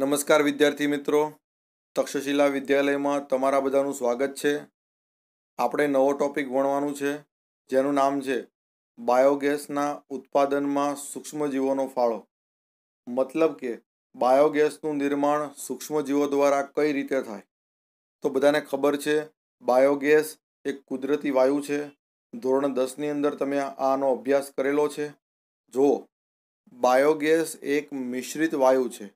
નમસ્કાર વિદ્યાર્થી મિત્રો તક્ષશિલા વિદ્યાલયમાં તમારા બધાનું સ્વાગત છે આપણે નવો ટોપિક ભણવાનું છે જેનું નામ છે બાયોગેસના ઉત્પાદનમાં સૂક્ષ્મજીવોનો ફાળો મતલબ કે બાયોગેસનું નિર્માણ સૂક્ષ્મજીવો દ્વારા કઈ રીતે થાય તો બધાને ખબર છે બાયોગેસ એક કુદરતી વાયુ છે ધોરણ દસની અંદર તમે આનો અભ્યાસ કરેલો છે જુઓ બાયોગેસ એક મિશ્રિત વાયુ છે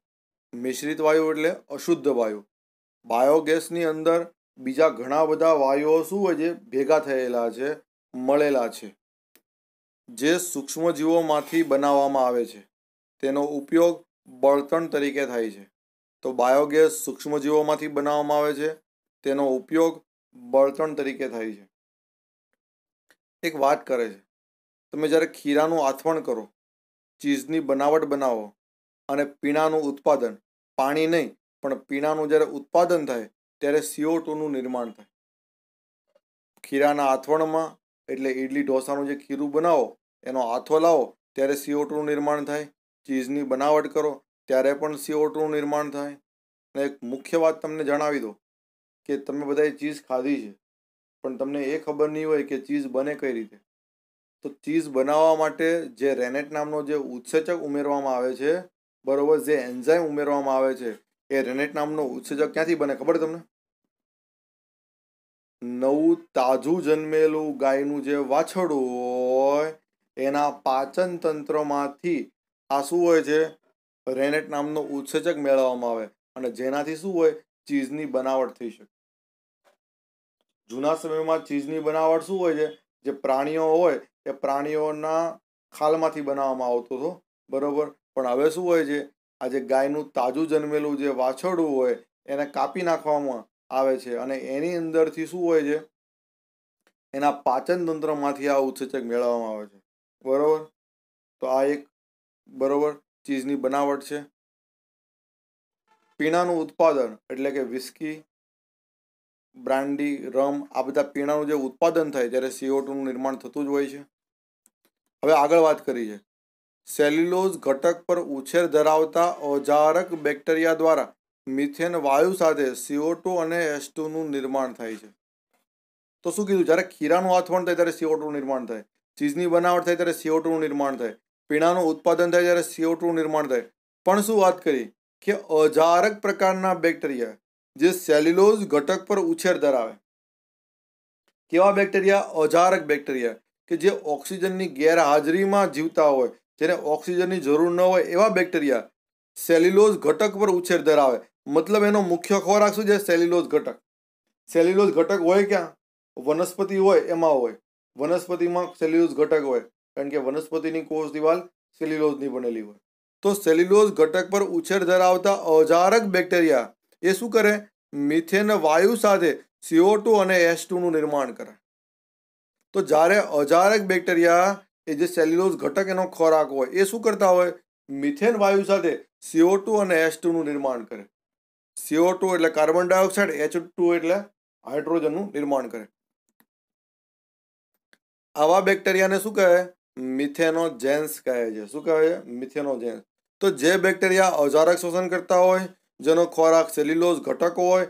મિશ્રિત વાયુ એટલે અશુદ્ધ વાયુ બાયોગેસની અંદર બીજા ઘણા બધા વાયુઓ શું હોય છે ભેગા થયેલા છે મળેલા છે જે સૂક્ષ્મજીવોમાંથી બનાવવામાં આવે છે તેનો ઉપયોગ બળતણ તરીકે થાય છે તો બાયોગેસ સૂક્ષ્મજીવોમાંથી બનાવવામાં આવે છે તેનો ઉપયોગ બળતણ તરીકે થાય છે એક વાત કરે છે તમે જ્યારે ખીરાનું આથવણ કરો ચીઝની બનાવટ બનાવો અને પીણાનું ઉત્પાદન પાણી નહીં પણ પીણાનું જ્યારે ઉત્પાદન થાય ત્યારે સીઓ ટુનું નિર્માણ થાય ખીરાના આથવણમાં એટલે ઇડલી ઢોસાનું જે ખીરું બનાવો એનો આથો લાવો ત્યારે સીઓ ટુનું નિર્માણ થાય ચીઝની બનાવટ કરો ત્યારે પણ સીઓ ટુનું નિર્માણ થાય અને એક મુખ્ય વાત તમને જણાવી દો કે તમે બધાએ ચીઝ ખાધી છે પણ તમને એ ખબર નહીં હોય કે ચીઝ બને કઈ રીતે તો ચીઝ બનાવવા માટે જે રેનેટ નામનો જે ઉત્સેચક ઉમેરવામાં આવે છે બરોબર જે એન્ઝાઇમ ઉમેરવામાં આવે છે એ રેનેટ નામનો ઉત્સેજક ક્યાંથી બને ખબર તમને નવું તાજું જન્મેલું ગાયનું જે વાછડું હોય એના પાચન તંત્રમાંથી આ શું હોય છે રેનેટ નામનો ઉત્સેજક મેળવવામાં આવે અને જેનાથી શું હોય ચીઝની બનાવટ થઈ શકે જૂના સમયમાં ચીઝની બનાવટ શું હોય છે જે પ્રાણીઓ હોય એ પ્રાણીઓના ખાલમાંથી બનાવવામાં આવતો હતો બરોબર પણ હવે શું હોય છે આ જે ગાયનું તાજું જન્મેલું જે વાછરડું હોય એને કાપી નાખવામાં આવે છે અને એની અંદરથી શું હોય છે એના પાચન તંત્રમાંથી આ ઉત્સેચક મેળવવામાં આવે છે બરાબર તો આ એક બરોબર ચીઝની બનાવટ છે પીણાનું ઉત્પાદન એટલે કે વિસ્કી બ્રાન્ડી રમ આ બધા પીણાનું જે ઉત્પાદન થાય ત્યારે સીઓ નિર્માણ થતું જ હોય છે હવે આગળ વાત કરી છે સેલ્યુલોઝ ઘટક પર ઉછેર ધરાવતા ઓજારક બેક્ટેરિયા દ્વારા મિથેન વાયુ સાથે સીઓ અને એસ નું નિર્માણ થાય છે તો શું કીધું જ્યારે ખીરાનું આથવણ થાય ત્યારે સીઓ ટુનું નિર્માણ થાય ચીઝની બનાવટ થાય ત્યારે સીઓ નું નિર્માણ થાય પીણાનું ઉત્પાદન થાય ત્યારે સીઓ ટુનું નિર્માણ થાય પણ શું વાત કરી કે અજારક પ્રકારના બેક્ટેરિયા જે સેલ્યુલોઝ ઘટક પર ઉછેર ધરાવે કેવા બેક્ટેરિયા અજારક બેક્ટેરિયા કે જે ઓક્સિજનની ગેરહાજરીમાં જીવતા હોય જેને ઓક્સિજનની જરૂર ન હોય એવા બેક્ટેરિયા સેલ્યુલોઝ ઘટક પર ઉછેર ધરાવે મતલબ એનો મુખ્ય ખોરાક શું છે સેલ્યુલોઝ ઘટક સેલ્યુલોઝ ઘટક હોય ક્યાં વનસ્પતિ હોય એમાં હોય વનસ્પતિમાં સેલ્યુલોઝ ઘટક હોય કારણ કે વનસ્પતિની કોષ દિવાલ સેલ્યુલોઝની બનેલી હોય તો સેલ્યુલોઝ ઘટક પર ઉછેર ધરાવતા અજારક બેક્ટેરિયા એ શું કરે મિથેન વાયુ સાથે સીઓ ટુ અને એસ ટુનું નિર્માણ કરે તો જ્યારે અજારક બેક્ટેરિયા એ જે સેલ્યુલોઝ ઘટક એનો ખોરાક હોય એ શું કરતા હોય મિથેન વાયુ સાથે સીઓ ટુ અને એચ ટુનું નિર્માણ કરે સીઓ ટુ એટલે કાર્બન ડાયોક્સાઇડ એચ ટુ એટલે હાઇડ્રોજનનું નિર્માણ કરે આવા બેક્ટેરિયાને શું કહે મિથેનોજેન્સ કહે છે શું કહે છે મિથેનોજેન્સ તો જે બેક્ટેરિયા અજારક શોષણ કરતા હોય જેનો ખોરાક સેલ્યુલોઝ ઘટકો હોય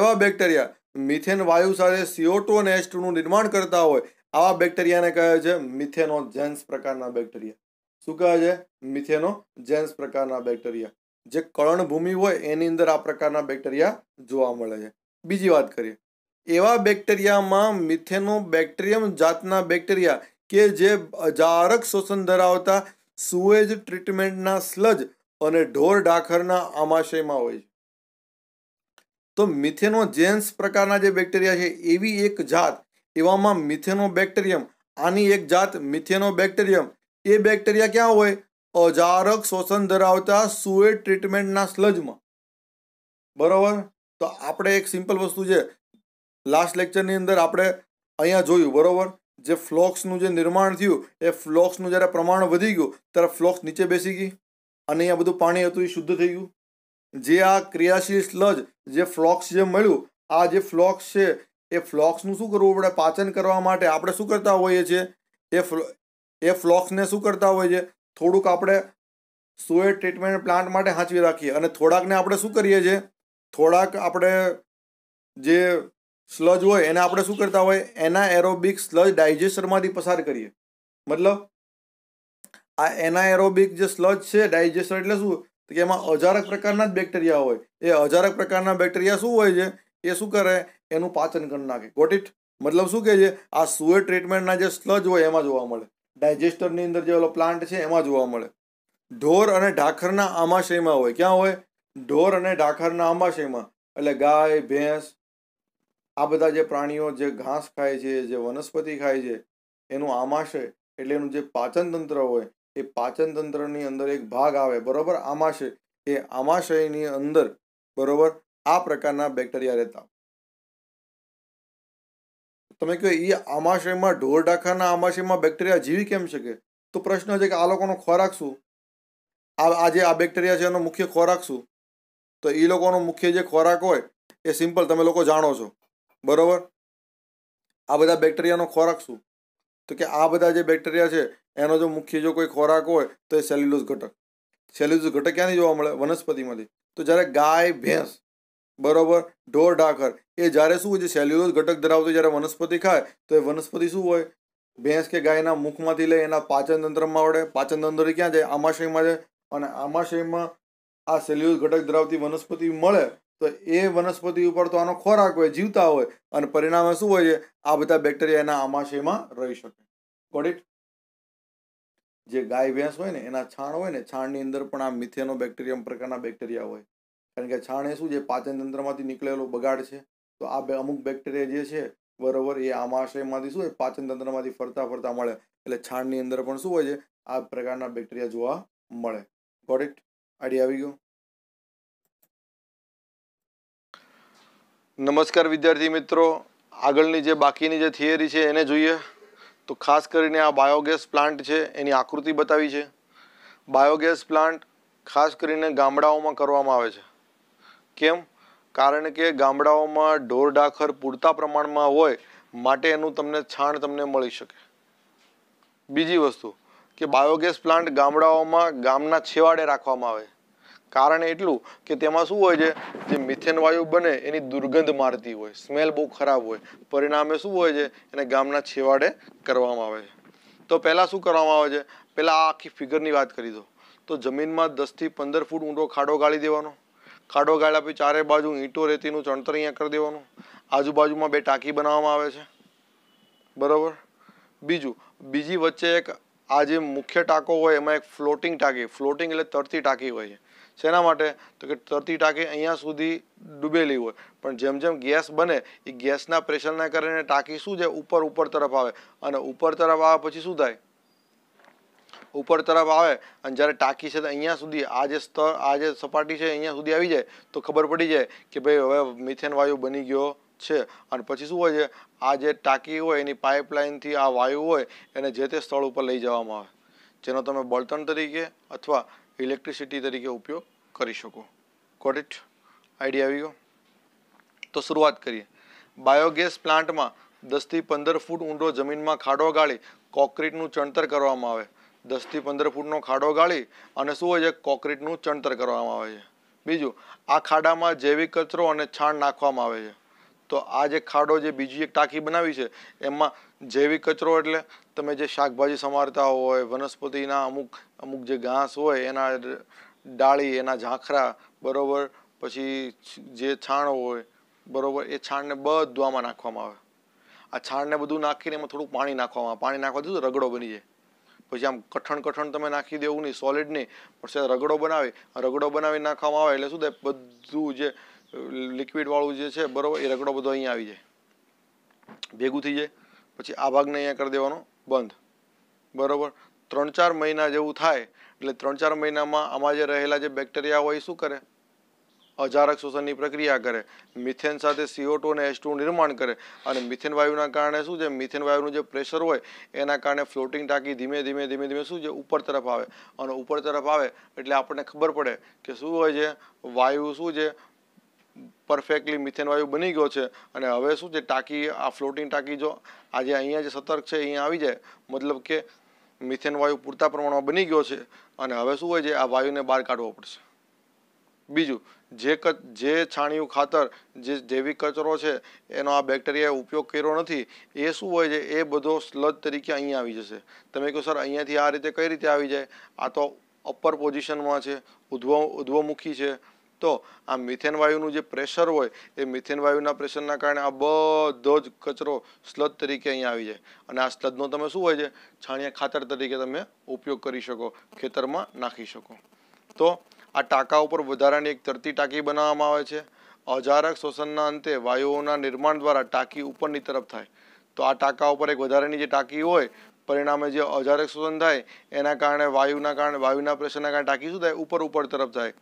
એવા બેક્ટેરિયા મિથેન વાયુ સાથે સીઓ ટુ અને એચ ટુનું નિર્માણ કરતા હોય આવા બેક્ટેરિયાને કહે છે મિથેનો જેન્સ પ્રકારના બેક્ટેરિયા શું કહે છે મિથેનો જેન્સ પ્રકારના બેક્ટેરિયા જે કળણભૂમિ હોય એની અંદર આ પ્રકારના બેક્ટેરિયા જોવા મળે છે બીજી વાત કરીએ એવા બેક્ટેરિયામાં મિથેનો બેક્ટેરિયમ જાતના બેક્ટેરિયા કે જે જારક શોષણ ધરાવતા સુએજ ટ્રીટમેન્ટના સ્લજ અને ઢોર ડાખરના આમાશયમાં હોય છે તો મિથેનો જેન્સ પ્રકારના જે બેક્ટેરિયા છે એવી એક જાત એવામાં મિથેનો બેક્ટેરિયમ આની એક જાત મિથેનો બેક્ટેરિયમ એ બેક્ટેરિયા ક્યાં હોય અજારક શોષણ ધરાવતા સુએ ટ્રીટમેન્ટના સ્લજમાં બરાબર તો આપણે એક સિમ્પલ વસ્તુ છે લાસ્ટ લેક્ચરની અંદર આપણે અહીંયા જોયું બરાબર જે ફ્લોક્સનું જે નિર્માણ થયું એ ફ્લોક્સનું જ્યારે પ્રમાણ વધી ગયું ત્યારે ફ્લોક્સ નીચે બેસી ગઈ અને અહીંયા બધું પાણી હતું એ શુદ્ધ થઈ ગયું જે આ ક્રિયાશીલ સ્લજ જે ફ્લોક્સ જે મળ્યું આ જે ફ્લોક્સ છે એ ફ્લોક્સનું શું કરવું પડે પાચન કરવા માટે આપણે શું કરતા હોઈએ છીએ એ એ ફ્લોક્સને શું કરતા હોઈએ છીએ થોડુંક આપણે સોએ ટ્રીટમેન્ટ પ્લાન્ટ માટે હાંચવી રાખીએ અને થોડાકને આપણે શું કરીએ છીએ થોડાક આપણે જે સ્લજ હોય એને આપણે શું કરતા હોય એના એરોબિક સ્લજ ડાયજેસ્ટરમાંથી પસાર કરીએ મતલબ આ એના એરોબિક જે સ્લજ છે ડાયજેસ્ટર એટલે શું કે એમાં હજારક પ્રકારના જ બેક્ટેરિયા હોય એ હજારક પ્રકારના બેક્ટેરિયા શું હોય છે એ શું કરે એનું પાચન કરી નાખે ગોટ ઇટ મતલબ શું કહે છે આ સુએ ટ્રીટમેન્ટના જે સ્લજ હોય એમાં જોવા મળે ડાયજેસ્ટરની અંદર જે ઓલો પ્લાન્ટ છે એમાં જોવા મળે ઢોર અને ઢાખરના આમાશયમાં હોય ક્યાં હોય ઢોર અને ઢાખરના આમાશયમાં એટલે ગાય ભેંસ આ બધા જે પ્રાણીઓ જે ઘાસ ખાય છે જે વનસ્પતિ ખાય છે એનું આમાશય એટલે એનું જે પાચન તંત્ર હોય એ પાચન તંત્રની અંદર એક ભાગ આવે બરોબર આમાશય એ આમાશયની અંદર બરોબર આ પ્રકારના બેક્ટેરિયા રહેતા તમે કહો એ આમાશયમાં ઢોર ડાખાના આમાશયમાં બેક્ટેરિયા જીવી કેમ શકે તો પ્રશ્ન છે કે આ લોકોનો ખોરાક શું આજે આ બેક્ટેરિયા છે એનો મુખ્ય ખોરાક શું તો એ લોકોનો મુખ્ય જે ખોરાક હોય એ સિમ્પલ તમે લોકો જાણો છો બરાબર આ બધા બેક્ટેરિયાનો ખોરાક શું તો કે આ બધા જે બેક્ટેરિયા છે એનો જો મુખ્ય જો કોઈ ખોરાક હોય તો એ સેલ્યુલોઝ ઘટક સેલ્યુલોઝ ઘટક ક્યાંથી જોવા મળે વનસ્પતિમાંથી તો જ્યારે ગાય ભેંસ બરોબર ઢોર ઢાકર એ જ્યારે શું હોય છે સેલ્યુલોઝ ઘટક ધરાવતો જ્યારે વનસ્પતિ ખાય તો એ વનસ્પતિ શું હોય ભેંસ કે ગાયના મુખમાંથી લઈ એના પાચન તંત્રમાં આવડે પાચન તંત્ર ક્યાં જાય આમાશયમાં જાય અને આમાશયમાં આ સેલ્યુલોઝ ઘટક ધરાવતી વનસ્પતિ મળે તો એ વનસ્પતિ ઉપર તો આનો ખોરાક હોય જીવતા હોય અને પરિણામે શું હોય છે આ બધા બેક્ટેરિયા એના આમાશયમાં રહી શકે ગોટ ઇટ જે ગાય ભેંસ હોય ને એના છાણ હોય ને છાણની અંદર પણ આ મિથેનો બેક્ટેરિયમ પ્રકારના બેક્ટેરિયા હોય કારણ કે છાણ એ શું છે પાચન તંત્રમાંથી નીકળેલો બગાડ છે તો આ અમુક બેક્ટેરિયા જે છે બરોબર એ આમાશયમાંથી શું હોય પાચન તંત્રમાંથી ફરતા ફરતા મળે એટલે છાણની અંદર પણ શું હોય છે આ પ્રકારના બેક્ટેરિયા જોવા મળે ગોટ ઇટ આઈડિયા આવી ગયો નમસ્કાર વિદ્યાર્થી મિત્રો આગળની જે બાકીની જે થિયરી છે એને જોઈએ તો ખાસ કરીને આ બાયોગેસ પ્લાન્ટ છે એની આકૃતિ બતાવી છે બાયોગેસ પ્લાન્ટ ખાસ કરીને ગામડાઓમાં કરવામાં આવે છે કેમ કારણ કે ગામડાઓમાં ઢોર ડાખર પૂરતા પ્રમાણમાં હોય માટે એનું તમને છાણ તમને મળી શકે બીજી વસ્તુ કે બાયોગેસ પ્લાન્ટ ગામડાઓમાં ગામના છેવાડે રાખવામાં આવે કારણ એટલું કે તેમાં શું હોય છે જે મિથેન વાયુ બને એની દુર્ગંધ મારતી હોય સ્મેલ બહુ ખરાબ હોય પરિણામે શું હોય છે એને ગામના છેવાડે કરવામાં આવે છે તો પહેલાં શું કરવામાં આવે છે પહેલાં આ આખી ફિગરની વાત કરી દો તો જમીનમાં દસથી પંદર ફૂટ ઊંડો ખાડો ગાળી દેવાનો ખાડો ગાળ આપી ચારે બાજુ ઈંટો રેતીનું ચણતર અહીંયા કરી દેવાનું આજુબાજુમાં બે ટાંકી બનાવવામાં આવે છે બરાબર બીજું બીજી વચ્ચે એક આ જે મુખ્ય ટાંકો હોય એમાં એક ફ્લોટિંગ ટાંકી ફ્લોટિંગ એટલે તરતી ટાંકી હોય છે શેના માટે તો કે તરતી ટાંકી અહીંયા સુધી ડૂબેલી હોય પણ જેમ જેમ ગેસ બને એ ગેસના પ્રેશરના કારણે ટાંકી શું છે ઉપર ઉપર તરફ આવે અને ઉપર તરફ આવે પછી શું થાય ઉપર તરફ આવે અને જ્યારે ટાંકી છે તો અહીંયા સુધી આ જે સ્તર આ જે સપાટી છે અહીંયા સુધી આવી જાય તો ખબર પડી જાય કે ભાઈ હવે મિથેન વાયુ બની ગયો છે અને પછી શું હોય છે આ જે ટાંકી હોય એની પાઇપલાઇનથી આ વાયુ હોય એને જે તે સ્થળ ઉપર લઈ જવામાં આવે જેનો તમે બળતણ તરીકે અથવા ઇલેક્ટ્રિસિટી તરીકે ઉપયોગ કરી શકો ગોટ ઇટ આઈડિયા આવી ગયો તો શરૂઆત કરીએ બાયોગેસ પ્લાન્ટમાં દસથી પંદર ફૂટ ઊંડો જમીનમાં ખાડો ગાળી કોન્ક્રીટનું ચણતર કરવામાં આવે દસથી પંદર ફૂટનો ખાડો ગાળી અને શું હોય છે કોક્રીટનું ચણતર કરવામાં આવે છે બીજું આ ખાડામાં જૈવિક કચરો અને છાણ નાખવામાં આવે છે તો આ જે ખાડો જે બીજી એક ટાંકી બનાવી છે એમાં જૈવિક કચરો એટલે તમે જે શાકભાજી સંવારતા હોય વનસ્પતિના અમુક અમુક જે ઘાસ હોય એના ડાળી એના ઝાંખરા બરાબર પછી જે છાણ હોય બરાબર એ છાણને બધું આમાં નાખવામાં આવે આ છાણને બધું નાખીને એમાં થોડું પાણી નાખવામાં આવે પાણી નાખવાથી રગડો બની જાય પછી આમ કઠણ કઠણ તમે નાખી દેવું નહીં સોલિડ નહીં પણ રગડો બનાવે રગડો બનાવી નાખવામાં આવે એટલે શું થાય બધું જે લિક્વિડવાળું જે છે બરાબર એ રગડો બધો અહીંયા આવી જાય ભેગું થઈ જાય પછી આ ભાગને અહીંયા કરી દેવાનો બંધ બરાબર ત્રણ ચાર મહિના જેવું થાય એટલે ત્રણ ચાર મહિનામાં આમાં જે રહેલા જે બેક્ટેરિયા હોય એ શું કરે અજારક શોષણની પ્રક્રિયા કરે મિથેન સાથે સીઓ ટુ અને ટુ નિર્માણ કરે અને મિથેન વાયુના કારણે શું છે મિથેન વાયુનું જે પ્રેશર હોય એના કારણે ફ્લોટિંગ ટાંકી ધીમે ધીમે ધીમે ધીમે શું છે ઉપર તરફ આવે અને ઉપર તરફ આવે એટલે આપણને ખબર પડે કે શું હોય છે વાયુ શું છે પરફેક્ટલી મિથેન વાયુ બની ગયો છે અને હવે શું છે ટાંકી આ ફ્લોટિંગ ટાંકી જો આજે અહીંયા જે સતર્ક છે અહીંયા આવી જાય મતલબ કે મિથેન વાયુ પૂરતા પ્રમાણમાં બની ગયો છે અને હવે શું હોય છે આ વાયુને બહાર કાઢવો પડશે બીજું જે જે છાણિયું ખાતર જે જૈવિક કચરો છે એનો આ બેક્ટેરિયાએ ઉપયોગ કર્યો નથી એ શું હોય છે એ બધો સ્લજ તરીકે અહીં આવી જશે તમે કહો સર અહીંયાથી આ રીતે કઈ રીતે આવી જાય આ તો અપર પોઝિશનમાં છે ઉધ્વ ઉધ્વમુખી છે તો આ મિથેન વાયુનું જે પ્રેશર હોય એ મિથેન વાયુના પ્રેશરના કારણે આ બધો જ કચરો સ્લજ તરીકે અહીં આવી જાય અને આ સ્લજનો તમે શું હોય છે છાણિયા ખાતર તરીકે તમે ઉપયોગ કરી શકો ખેતરમાં નાખી શકો તો આ ટાંકા ઉપર વધારાની એક તરતી ટાંકી બનાવવામાં આવે છે અજારક શોષણના અંતે વાયુઓના નિર્માણ દ્વારા ટાંકી ઉપરની તરફ થાય તો આ ટાંકા ઉપર એક વધારાની જે ટાંકી હોય પરિણામે જે અજારક શોષણ થાય એના કારણે વાયુના કારણે વાયુના પ્રેશરના કારણે ટાંકી શું થાય ઉપર ઉપર તરફ થાય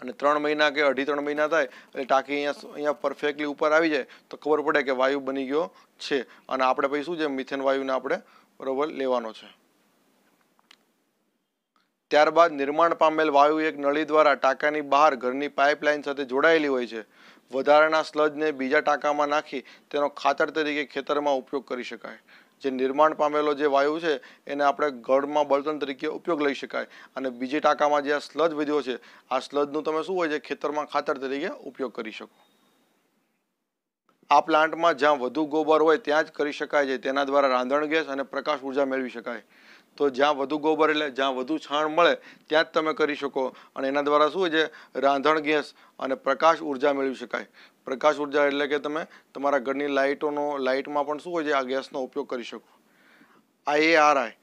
અને ત્રણ મહિના કે અઢી ત્રણ મહિના થાય એટલે ટાંકી અહીંયા અહીંયા પરફેક્ટલી ઉપર આવી જાય તો ખબર પડે કે વાયુ બની ગયો છે અને આપણે પછી શું છે મિથેન વાયુને આપણે બરોબર લેવાનો છે ત્યારબાદ નિર્માણ પામેલ વાયુ એક નળી દ્વારા ટાંકાની બહાર ઘરની પાઇપલાઇન સાથે જોડાયેલી હોય છે વધારાના સ્લજને બીજા ટાંકામાં નાખી તેનો ખાતર તરીકે ખેતરમાં ઉપયોગ કરી શકાય જે નિર્માણ પામેલો જે વાયુ છે એને આપણે ગળમાં બળતણ તરીકે ઉપયોગ લઈ શકાય અને બીજી ટાંકામાં જે સ્લજ વધ્યો છે આ સ્લજનું તમે શું હોય છે ખેતરમાં ખાતર તરીકે ઉપયોગ કરી શકો આ પ્લાન્ટમાં જ્યાં વધુ ગોબર હોય ત્યાં જ કરી શકાય છે તેના દ્વારા રાંધણ ગેસ અને પ્રકાશ ઉર્જા મેળવી શકાય તો જ્યાં વધુ ગોબર એટલે જ્યાં વધુ છાણ મળે ત્યાં જ તમે કરી શકો અને એના દ્વારા શું હોય છે રાંધણ ગેસ અને પ્રકાશ ઉર્જા મેળવી શકાય પ્રકાશ ઉર્જા એટલે કે તમે તમારા ઘરની લાઇટોનો લાઇટમાં પણ શું હોય છે આ ગેસનો ઉપયોગ કરી શકો IARI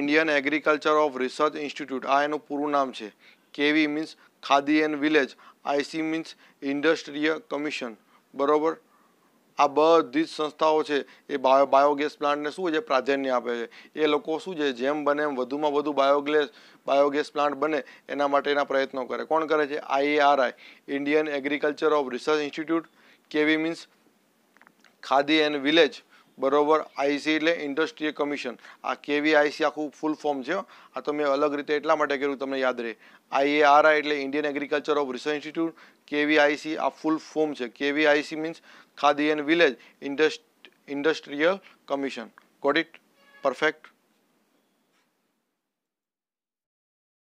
Indian agriculture of research institute આ એનું પૂરું નામ છે KV means khadi and village IC means industrial commission બરાબર આ બધી જ સંસ્થાઓ છે એ બાયો બાયોગેસ પ્લાન્ટને શું છે પ્રાધાન્ય આપે છે એ લોકો શું છે જેમ બને એમ વધુમાં વધુ બાયોગેસ બાયોગેસ પ્લાન્ટ બને એના માટેના પ્રયત્નો કરે કોણ કરે છે IARI Indian agriculture of research institute KV means khadi and village બરોબર આઈસી એટલે ઇન્ડસ્ટ્રીયલ કમિશન આ કેવી આઈસી આખું ફૂલ ફોર્મ છે આ તો મેં અલગ રીતે એટલા માટે કર્યું તમને યાદ રહે આઈએઆરઆઈ એટલે Indian agriculture of research institute KV IC આ ફૂલ ફોર્મ છે KV IC means khadi and village industrial commission got it perfect